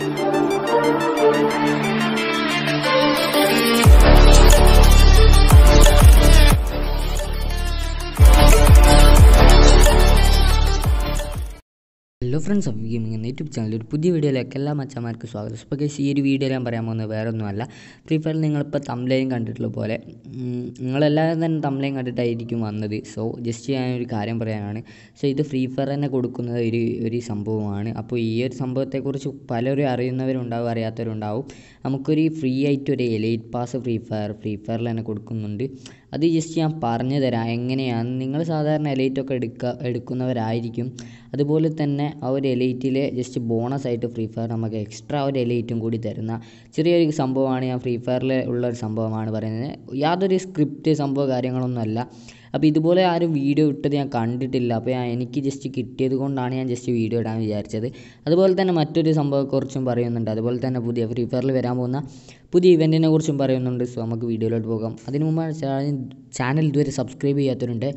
Música hello friends of gaming എന്ന YouTube channel ഒരു പുതിയ വീഡിയോയിലേക്ക് എല്ലാ മച്ചന്മാർക്കും സ്വാഗതം അപ്പോൾ കേസ് ഈ ഒരു വീഡിയോ ഞാൻ പറയാൻ പോകുന്നത് വേറെ ഒന്നുമല്ല ഫ്രീ ഫയറിൽ നിങ്ങളിപ്പോൾ തംലയും കണ്ടിട്ടുള്ള പോലെ നിങ്ങളെല്ലാവരും തന്നെ തംലയും കണ്ടിട്ടായിരിക്കും വന്നത് സോ ജസ്റ്റ് ഞാൻ ഒരു കാര്യം പറയാനാണ് സോ ഇത് ഫ്രീ ഫയർ തന്നെ കൊടുക്കുന്നത് ഒരു ഒരു സംഭവമാണ് അപ്പോൾ ഈ ഒരു സംഭവത്തെക്കുറിച്ച് പലരും അറിയുന്നവരുണ്ടാവും അറിയാത്തവരുണ്ടാവും നമുക്കൊരു ഫ്രീ ആയിട്ട് ഒരു elite pass free fire free ഫയറിൽ തന്നെ കൊടുക്കുന്നുണ്ട് അത് ജസ്റ്റ് ഞാൻ പറഞ്ഞു തരാം എങ്ങനെയാണ് നിങ്ങൾ സാധാരണ എലൈറ്റൊക്കെ എടുക്കുക എടുക്കുന്നവരായിരിക്കും അതുപോലെ തന്നെ ആ ഒരു എലൈറ്റിലെ ജസ്റ്റ് ബോണസ് ആയിട്ട് ഫ്രീ ഫയർ നമുക്ക് എക്സ്ട്രാ ഒരു എലൈറ്റും കൂടി തരുന്ന ചെറിയൊരു സംഭവമാണ് ഞാൻ ഫ്രീ ഫയറിൽ ഉള്ള ഒരു സംഭവമാണ് പറയുന്നത് യാതൊരു സ്ക്രിപ്റ്റ് സംഭവ കാര്യങ്ങളൊന്നുമല്ല അപ്പോൾ ഇതുപോലെ ആരും വീഡിയോ ഇട്ടത് ഞാൻ കണ്ടിട്ടില്ല അപ്പോൾ ഞാൻ എനിക്ക് ജസ്റ്റ് കിട്ടിയത് കൊണ്ടാണ് ഞാൻ ജസ്റ്റ് വീഡിയോ ഇടാൻ വിചാരിച്ചത് അതുപോലെ തന്നെ മറ്റൊരു സംഭവത്തെക്കുറിച്ചും പറയുന്നുണ്ട് അതുപോലെ തന്നെ പുതിയ ഫ്രീ ഫയറിൽ വരാൻ പോകുന്ന പുതിയ ഇവൻറ്റിനെ കുറിച്ചും പറയുന്നുണ്ട് സോ നമുക്ക് വീഡിയോയിലോട്ട് പോകാം അതിന് മുമ്പ് ചാനൽ ഇതുവരെ സബ്സ്ക്രൈബ് ചെയ്യാത്തവരുണ്ട്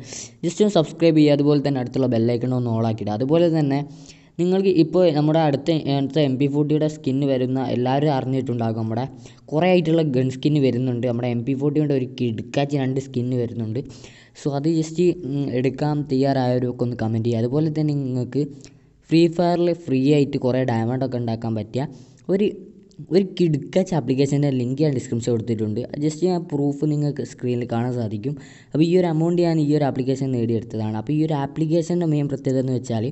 ജസ്റ്റ് ഒന്ന് സബ്സ്ക്രൈബ് ചെയ്യുക അതുപോലെ തന്നെ അടുത്തുള്ള ബെല്ലൈക്കൺ ഒന്ന് ഓളാക്കിയിടുക അതുപോലെ തന്നെ നിങ്ങൾക്ക് ഇപ്പോൾ നമ്മുടെ അടുത്ത അടുത്ത എം പി ഫോർട്ടിയുടെ സ്കിൻ വരുന്ന എല്ലാവരും അറിഞ്ഞിട്ടുണ്ടാകും നമ്മുടെ കുറേ ആയിട്ടുള്ള ഗൺ സ്കിൻ വരുന്നുണ്ട് നമ്മുടെ എം പി ഫോർട്ടിയുടെ ഒരു കിടുക്കാച്ചി രണ്ട് സ്കിന്ന് വരുന്നുണ്ട് സോ അത് ജസ്റ്റ് എടുക്കാൻ തയ്യാറായവരൊക്കെ ഒന്ന് കമൻറ്റ് ചെയ്യുക അതുപോലെ തന്നെ നിങ്ങൾക്ക് ഫ്രീ ഫയറിൽ ഫ്രീ ആയിട്ട് കുറേ ഡയമണ്ട് ഒക്കെ ഉണ്ടാക്കാൻ പറ്റിയ ഒരു ഒരു കിടുക്കാച്ച ആപ്ലിക്കേഷൻ്റെ ലിങ്ക് ഞാൻ ഡിസ്ക്രിപ്ഷൻ കൊടുത്തിട്ടുണ്ട് ജസ്റ്റ് ഞാൻ പ്രൂഫ് നിങ്ങൾക്ക് സ്ക്രീനിൽ കാണാൻ സാധിക്കും അപ്പോൾ ഈ ഒരു എമൗണ്ട് ഞാൻ ഈ ഒരു ആപ്ലിക്കേഷൻ നേടിയെടുത്തതാണ് അപ്പോൾ ഈ ഒരു ആപ്ലിക്കേഷൻ്റെ മെയിൻ പ്രത്യേകത എന്ന് വെച്ചാൽ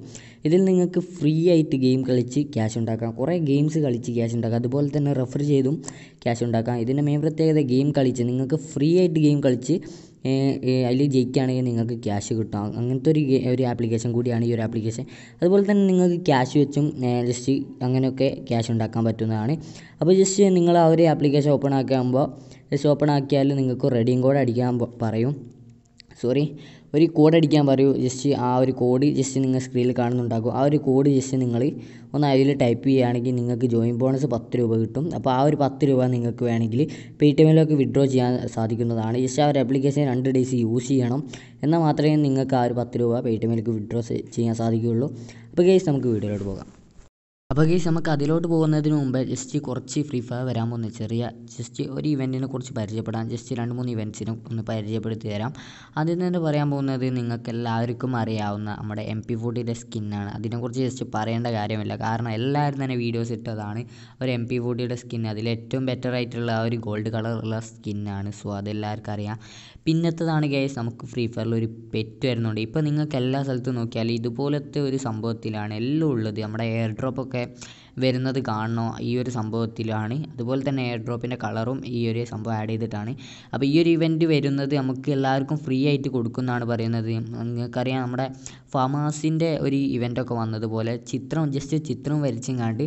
ഇതിൽ നിങ്ങൾക്ക് ഫ്രീ ആയിട്ട് ഗെയിം കളിച്ച് ക്യാഷ് ഉണ്ടാക്കാം കുറേ ഗെയിംസ് കളിച്ച് ക്യാഷ് ഉണ്ടാക്കാം അതുപോലെ തന്നെ റെഫർ ചെയ്തും ക്യാഷ് ഉണ്ടാക്കാം ഇതിൻ്റെ മെയിൻ പ്രത്യേകത ഗെയിം കളിച്ച് നിങ്ങൾക്ക് ഫ്രീ ആയിട്ട് ഗെയിം കളിച്ച് അതിൽ ജയിക്കുകയാണെങ്കിൽ നിങ്ങൾക്ക് ക്യാഷ് കിട്ടും അങ്ങനത്തെ ഒരു ഒരു ആപ്ലിക്കേഷൻ കൂടിയാണ് ഈ ഒരു ആപ്ലിക്കേഷൻ അതുപോലെ തന്നെ നിങ്ങൾക്ക് ക്യാഷ് വെച്ചും ജസ്റ്റ് അങ്ങനെയൊക്കെ ക്യാഷ് ഉണ്ടാക്കാൻ പറ്റുന്നതാണ് അപ്പോൾ ജസ്റ്റ് നിങ്ങൾ ആ ഒരു ആപ്ലിക്കേഷൻ ഓപ്പൺ ആക്കുമ്പോൾ ജസ്റ്റ് ഓപ്പൺ ആക്കിയാൽ നിങ്ങൾക്ക് റെഡിയും കോഡ് അടിക്കാൻ പറയും സോറി ഒരു കോഡ് അടിക്കാൻ പറയൂ ജസ്റ്റ് ആ ഒരു കോഡ് ജസ്റ്റ് നിങ്ങൾ സ്ക്രീനിൽ കാണുന്നുണ്ടാകും ആ ഒരു കോഡ് ജസ്റ്റ് നിങ്ങൾ ഒന്ന് അതിൽ ടൈപ്പ് ചെയ്യുകയാണെങ്കിൽ നിങ്ങൾക്ക് ജോയിൻ ബോണസ് പത്ത് രൂപ കിട്ടും അപ്പോൾ ആ ഒരു പത്ത് രൂപ നിങ്ങൾക്ക് വേണമെങ്കിൽ പേ ടി എമ്മിലേക്ക് വിഡ്രോ ചെയ്യാൻ സാധിക്കുന്നതാണ് ജസ്റ്റ് ആ ഒരു ആപ്ലിക്കേഷൻ രണ്ട് ഡേയ്സ് യൂസ് ചെയ്യണം എന്നാൽ മാത്രമേ നിങ്ങൾക്ക് ആ ഒരു പത്ത് രൂപ പേ ടി എമ്മിലേക്ക് വിഡ്രോ ചെയ്യാൻ സാധിക്കുകയുള്ളൂ അപ്പോൾ ഗൈസ് നമുക്ക് വീഡിയോയിലോട്ട് പോകാം അപ്പോൾ ഗീസ് നമുക്ക് അതിലോട്ട് പോകുന്നതിന് മുമ്പ് ജസ്റ്റ് കുറച്ച് ഫ്രീ ഫയർ വരാൻ പോകുന്ന ചെറിയ ജസ്റ്റ് ഒരു ഇവൻറ്റിനെ കുറിച്ച് പരിചയപ്പെടാം ജസ്റ്റ് രണ്ട് മൂന്ന് ഇവൻറ്റ്സിനെ ഒന്ന് പരിചയപ്പെടുത്തി തരാം ആദ്യം തന്നെ പറയാൻ പോകുന്നത് നിങ്ങൾക്ക് എല്ലാവർക്കും അറിയാവുന്ന നമ്മുടെ എം പി ഫോർട്ടിയുടെ സ്കിന്നാണ് അതിനെക്കുറിച്ച് ജസ്റ്റ് പറയേണ്ട കാര്യമില്ല കാരണം എല്ലാവരും തന്നെ വീഡിയോസ് ഇട്ടതാണ് ഒരു എം പി ഫോർട്ടിയുടെ സ്കിൻ അതിൽ ഏറ്റവും ബെറ്റർ ആയിട്ടുള്ള ആ ഒരു ഗോൾഡ് കളറുള്ള സ്കിന്നാണ് സോ അതെല്ലാവർക്കും അറിയാം പിന്നത്തതാണ് ഗൈസ് നമുക്ക് ഫ്രീ ഫയറിൽ ഒരു പെറ്റ് വരുന്നുണ്ട് ഇപ്പോൾ നിങ്ങൾക്ക് എല്ലാ സ്ഥലത്തും നോക്കിയാൽ ഇതുപോലത്തെ ഒരു സംഭവത്തിലാണ് എല്ലാം ഉള്ളത് നമ്മുടെ എയർ ഡ്രോപ്പ് ഒക്കെ വരുന്നത് കാണണോ ഈ ഒരു സംഭവത്തിലാണ് അതുപോലെ തന്നെ എയർ ഡ്രോപ്പിൻ്റെ കളറും ഈ ഒരു സംഭവം ആഡ് ചെയ്തിട്ടാണ് അപ്പോൾ ഈ ഒരു ഇവൻറ്റ് വരുന്നത് നമുക്ക് എല്ലാവർക്കും ഫ്രീ ആയിട്ട് കൊടുക്കുന്നതാണ് പറയുന്നത് നിങ്ങൾക്കറിയാം നമ്മുടെ ഫമാസിൻ്റെ ഒരു ഇവൻറ്റൊക്കെ വന്നതുപോലെ ചിത്രം ജസ്റ്റ് ചിത്രം വരച്ചെങ്ങാണ്ട്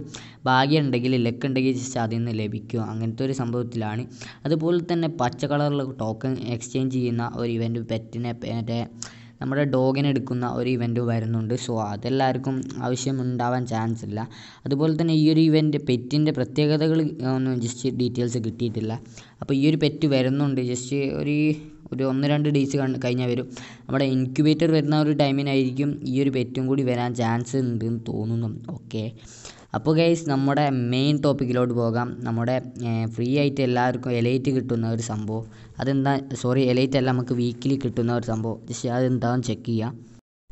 ഭാഗ്യം ഉണ്ടെങ്കിൽ ലക്ക് ഉണ്ടെങ്കിൽ ജസ്റ്റ് അതിൽ നിന്ന് ലഭിക്കും അങ്ങനത്തെ ഒരു സംഭവത്തിലാണ് അതുപോലെ തന്നെ പച്ച കളറിൽ ടോക്കൺ എക്സ്ചേഞ്ച് ചെയ്യുന്ന ഒരു ഇവൻറ്റ് പെറ്റിനെ മറ്റേ നമ്മുടെ ഡോഗിനെ എടുക്കുന്ന ഒരു ഇവൻ്റ് വരുന്നുണ്ട് സോ അതെല്ലാവർക്കും ആവശ്യമുണ്ടാവാൻ ചാൻസ് ഇല്ല അതുപോലെ തന്നെ ഈ ഒരു ഇവൻറ്റ് പെറ്റിൻ്റെ പ്രത്യേകതകൾ ഒന്നും ജസ്റ്റ് ഡീറ്റെയിൽസ് കിട്ടിയിട്ടില്ല അപ്പോൾ ഈ ഒരു പെറ്റ് വരുന്നുണ്ട് ജസ്റ്റ് ഒരു ഒരു ഒന്ന് രണ്ട് ഡേയ്സ് കഴിഞ്ഞാൽ വരും നമ്മുടെ ഇൻക്യുബേറ്റർ വരുന്ന ഒരു ടൈമിനായിരിക്കും ഈ ഒരു പെറ്റും കൂടി വരാൻ ചാൻസ് ഉണ്ടെന്ന് തോന്നുന്നു ഓക്കെ അപ്പോൾ ഗൈസ് നമ്മുടെ മെയിൻ ടോപ്പിക്കിലോട്ട് പോകാം നമ്മുടെ ഫ്രീ ആയിട്ട് എല്ലാവർക്കും എലൈറ്റ് കിട്ടുന്ന ഒരു സംഭവം അതെന്താ സോറി എലൈറ്റ് അല്ല നമുക്ക് വീക്കിലി കിട്ടുന്ന ഒരു സംഭവം ജസ്റ്റ് അതെന്താണെന്ന് ചെക്ക് ചെയ്യാം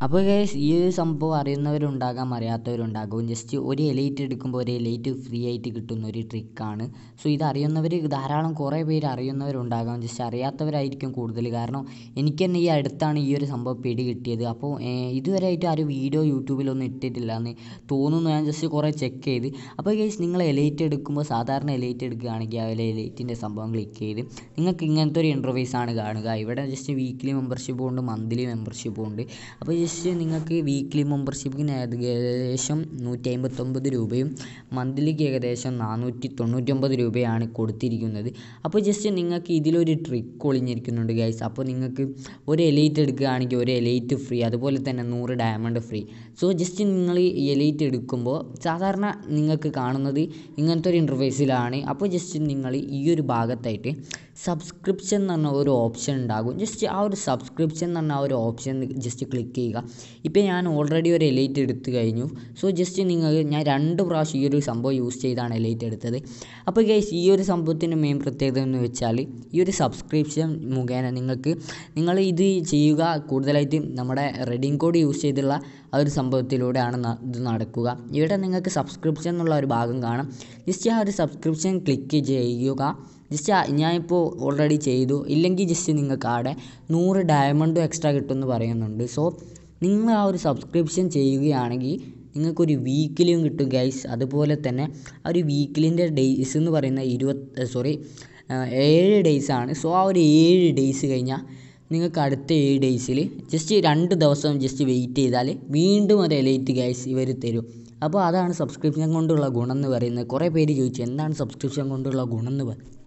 അപ്പോൾ ഗൈസ് ഈ ഒരു സംഭവം അറിയുന്നവരുണ്ടാകാം അറിയാത്തവരുണ്ടാകും ജസ്റ്റ് ഒരു എലൈറ്റ് എടുക്കുമ്പോൾ ഒരു എലൈറ്റ് ഫ്രീ ആയിട്ട് കിട്ടുന്ന ഒരു ട്രിക്കാണ് സോ ഇത് അറിയുന്നവർ ധാരാളം കുറേ പേര് അറിയുന്നവരുണ്ടാകാം ജസ്റ്റ് അറിയാത്തവരായിരിക്കും കൂടുതൽ കാരണം എനിക്ക് തന്നെ ഈ അടുത്താണ് ഈ ഒരു സംഭവം പിടി കിട്ടിയത് അപ്പോൾ ഇതുവരെയായിട്ട് ആരും വീഡിയോ യൂട്യൂബിലൊന്നും ഇട്ടിട്ടില്ല എന്ന് തോന്നുന്നു ഞാൻ ജസ്റ്റ് കുറേ ചെക്ക് ചെയ്ത് അപ്പോൾ ഗൈസ് നിങ്ങൾ എലൈറ്റ് എടുക്കുമ്പോൾ സാധാരണ എലൈറ്റ് എടുക്കുകയാണെങ്കിൽ ആ എലൈറ്റിൻ്റെ സംഭവം ക്ലിക്ക് ചെയ്ത് നിങ്ങൾക്ക് ഇങ്ങനത്തെ ഒരു ഇൻ്റർവ്യൂസാണ് ആണ് കാണുക ഇവിടെ ജസ്റ്റ് വീക്ക്ലി മെമ്പർഷിപ്പും ഉണ്ട് മന്ത്ലി മെമ്പർഷിപ്പും ഉണ്ട് അപ്പോൾ ഏകദേശം നിങ്ങൾക്ക് വീക്ക്ലി മെമ്പർഷിപ്പിന് ഏകദേശം നൂറ്റി അമ്പത്തൊമ്പത് രൂപയും മന്ത്ലിക്ക് ഏകദേശം നാനൂറ്റി തൊണ്ണൂറ്റൊമ്പത് രൂപയാണ് കൊടുത്തിരിക്കുന്നത് അപ്പോൾ ജസ്റ്റ് നിങ്ങൾക്ക് ഇതിലൊരു ട്രിക്ക് ഒളിഞ്ഞിരിക്കുന്നുണ്ട് ഗൈസ് അപ്പോൾ നിങ്ങൾക്ക് ഒരു എലൈറ്റ് എടുക്കുകയാണെങ്കിൽ ഒരു എലൈറ്റ് ഫ്രീ അതുപോലെ തന്നെ നൂറ് ഡയമണ്ട് ഫ്രീ സോ ജസ്റ്റ് നിങ്ങൾ ഈ എലൈറ്റ് എടുക്കുമ്പോൾ സാധാരണ നിങ്ങൾക്ക് കാണുന്നത് ഇങ്ങനത്തെ ഒരു ഇൻ്റർഫേസിലാണ് അപ്പോൾ ജസ്റ്റ് നിങ്ങൾ ഈ ഒരു ഭാഗത്തായിട്ട് സബ്സ്ക്രിപ്ഷൻ എന്ന് പറഞ്ഞ ഒരു ഓപ്ഷൻ ഉണ്ടാകും ജസ്റ്റ് ആ ഒരു സബ്സ്ക്രിപ്ഷൻ എന്ന് പറഞ്ഞ ആ ഒരു ഓപ്ഷൻ ജസ്റ്റ് ക്ലിക്ക് ചെയ്യുക ഇപ്പോൾ ഞാൻ ഓൾറെഡി ഒരു എലൈറ്റ് എടുത്ത് കഴിഞ്ഞു സോ ജസ്റ്റ് നിങ്ങൾ ഞാൻ രണ്ട് പ്രാവശ്യം ഈ ഒരു സംഭവം യൂസ് ചെയ്താണ് എലൈറ്റ് എടുത്തത് അപ്പോൾ ഗൈസ് ഈ ഒരു സംഭവത്തിൻ്റെ മെയിൻ പ്രത്യേകത എന്ന് വെച്ചാൽ ഈ ഒരു സബ്സ്ക്രിപ്ഷൻ മുഖേന നിങ്ങൾക്ക് നിങ്ങൾ ഇത് ചെയ്യുക കൂടുതലായിട്ട് നമ്മുടെ റെഡിങ് കോഡ് യൂസ് ചെയ്തുള്ള ആ ഒരു സംഭവത്തിലൂടെയാണ് ഇത് നടക്കുക ഇവിടെ നിങ്ങൾക്ക് സബ്സ്ക്രിപ്ഷൻ എന്നുള്ള ഒരു ഭാഗം കാണാം ജസ്റ്റ് ആ ഒരു സബ്സ്ക്രിപ്ഷൻ ക്ലിക്ക് ചെയ്യുക ജസ്റ്റ് ഞാൻ ഇപ്പോൾ ഓൾറെഡി ചെയ്തു ഇല്ലെങ്കിൽ ജസ്റ്റ് നിങ്ങൾക്ക് അവിടെ നൂറ് ഡയമണ്ടും എക്സ്ട്രാ കിട്ടുമെന്ന് പറയുന്നുണ്ട് സോ നിങ്ങൾ ആ ഒരു സബ്സ്ക്രിപ്ഷൻ ചെയ്യുകയാണെങ്കിൽ നിങ്ങൾക്കൊരു വീക്കിലിയും കിട്ടും ഗൈസ് അതുപോലെ തന്നെ ആ ഒരു വീക്കിലിൻ്റെ ഡേയ്സ് എന്ന് പറയുന്ന ഇരുപത് സോറി ഏഴ് ഡേയ്സ് ആണ് സോ ആ ഒരു ഏഴ് ഡേയ്സ് കഴിഞ്ഞാൽ നിങ്ങൾക്ക് അടുത്ത ഏഴ് ഡേയ്സിൽ ജസ്റ്റ് രണ്ട് ദിവസം ജസ്റ്റ് വെയിറ്റ് ചെയ്താൽ വീണ്ടും ഒരു എലൈറ്റ് ഗൈസ് ഇവർ തരും അപ്പോൾ അതാണ് സബ്സ്ക്രിപ്ഷൻ കൊണ്ടുള്ള ഗുണം എന്ന് പറയുന്നത് കുറേ പേര് ചോദിച്ചു എന്താണ് സബ്സ്ക്രിപ്ഷൻ കൊണ്ടുള്ള ഗുണം എന്ന് പറയുന്നത്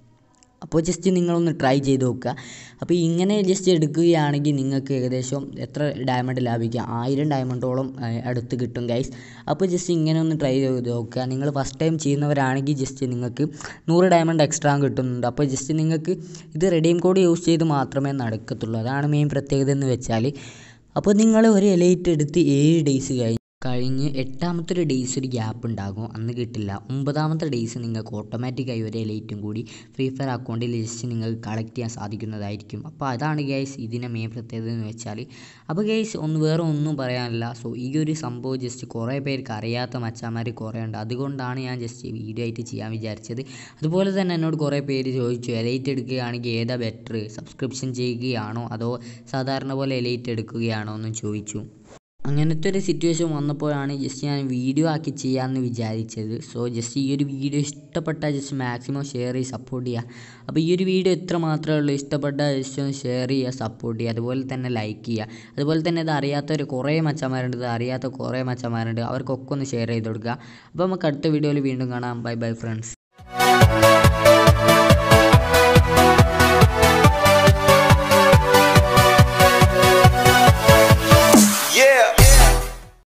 അപ്പോൾ ജസ്റ്റ് നിങ്ങളൊന്ന് ട്രൈ ചെയ്ത് നോക്കുക അപ്പോൾ ഇങ്ങനെ ജസ്റ്റ് എടുക്കുകയാണെങ്കിൽ നിങ്ങൾക്ക് ഏകദേശം എത്ര ഡയമണ്ട് ലാഭിക്കാം ആയിരം ഡയമണ്ടോളം അടുത്ത് കിട്ടും ഗൈസ് അപ്പോൾ ജസ്റ്റ് ഇങ്ങനെ ഒന്ന് ട്രൈ ചെയ്ത് നോക്കുക നിങ്ങൾ ഫസ്റ്റ് ടൈം ചെയ്യുന്നവരാണെങ്കിൽ ജസ്റ്റ് നിങ്ങൾക്ക് നൂറ് ഡയമണ്ട് എക്സ്ട്രാ കിട്ടുന്നുണ്ട് അപ്പോൾ ജസ്റ്റ് നിങ്ങൾക്ക് ഇത് റെഡീം കോഡ് യൂസ് ചെയ്ത് മാത്രമേ നടക്കത്തുള്ളൂ അതാണ് മെയിൻ പ്രത്യേകത എന്ന് വെച്ചാൽ അപ്പോൾ നിങ്ങൾ ഒരു എലൈറ്റ് എടുത്ത് ഏഴ് ഡേയ്സ് കഴിഞ്ഞ് കഴിഞ്ഞ് എട്ടാമത്തെ ഒരു ഡേയ്സ് ഒരു ഗ്യാപ്പ് ഉണ്ടാകും അന്ന് കിട്ടില്ല ഒമ്പതാമത്തെ ഡേയ്സ് നിങ്ങൾക്ക് ഓട്ടോമാറ്റിക്കായി ഒരേ എലൈറ്റും കൂടി ഫ്രീ ഫയർ അക്കൗണ്ടിൽ ജസ്റ്റ് നിങ്ങൾക്ക് കളക്ട് ചെയ്യാൻ സാധിക്കുന്നതായിരിക്കും അപ്പോൾ അതാണ് ഗൈസ് ഇതിൻ്റെ മെയിൻ പ്രത്യേകത എന്ന് വെച്ചാൽ അപ്പോൾ ഗൈസ് ഒന്ന് വേറെ ഒന്നും പറയാനില്ല സോ ഈ ഒരു സംഭവം ജസ്റ്റ് കുറേ പേർക്ക് അറിയാത്ത മച്ചാമാർ കുറേ ഉണ്ട് അതുകൊണ്ടാണ് ഞാൻ ജസ്റ്റ് വീഡിയോ ആയിട്ട് ചെയ്യാൻ വിചാരിച്ചത് അതുപോലെ തന്നെ എന്നോട് കുറേ പേര് ചോദിച്ചു എലൈറ്റ് എടുക്കുകയാണെങ്കിൽ ഏതാ ബെറ്റർ സബ്സ്ക്രിപ്ഷൻ ചെയ്യുകയാണോ അതോ സാധാരണ പോലെ എലൈറ്റ് എടുക്കുകയാണോ എന്നും ചോദിച്ചു അങ്ങനത്തെ ഒരു സിറ്റുവേഷൻ വന്നപ്പോഴാണ് ജസ്റ്റ് ഞാൻ വീഡിയോ ആക്കി ചെയ്യാമെന്ന് വിചാരിച്ചത് സോ ജസ്റ്റ് ഈ ഒരു വീഡിയോ ഇഷ്ടപ്പെട്ടാൽ ജസ്റ്റ് മാക്സിമം ഷെയർ ചെയ്യുക സപ്പോർട്ട് ചെയ്യുക അപ്പോൾ ഈ ഒരു വീഡിയോ എത്ര മാത്രമേ ഉള്ളൂ ഇഷ്ടപ്പെട്ട ജസ്റ്റ് ഒന്ന് ഷെയർ ചെയ്യുക സപ്പോർട്ട് ചെയ്യുക അതുപോലെ തന്നെ ലൈക്ക് ചെയ്യുക അതുപോലെ തന്നെ ഇത് അറിയാത്തവർ കുറേ മച്ചമാരുണ്ട് ഇത് അറിയാത്ത കുറേ മച്ചമാരുണ്ട് അവർക്കൊക്കെ ഒന്ന് ഷെയർ ചെയ്ത് കൊടുക്കുക അപ്പോൾ നമുക്ക് അടുത്ത വീഡിയോയിൽ വീണ്ടും കാണാം ബൈ ബൈ ഫ്രണ്ട്സ്